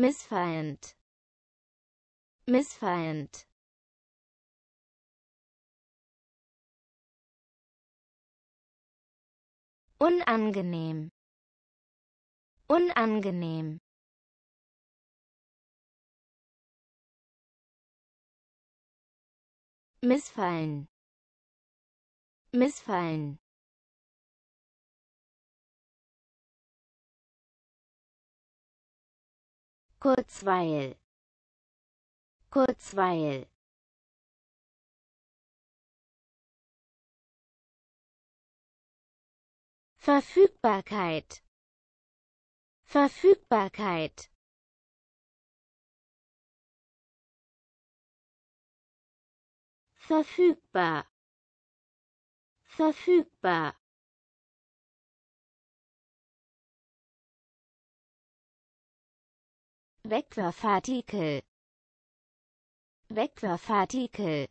Missfeind. Missfeind. Unangenehm. Unangenehm. Missfallen. Missfallen. Kurzweil Kurzweil Verfügbarkeit Verfügbarkeit Verfügbar Verfügbar Wegwerfartikel Wegwerfartikel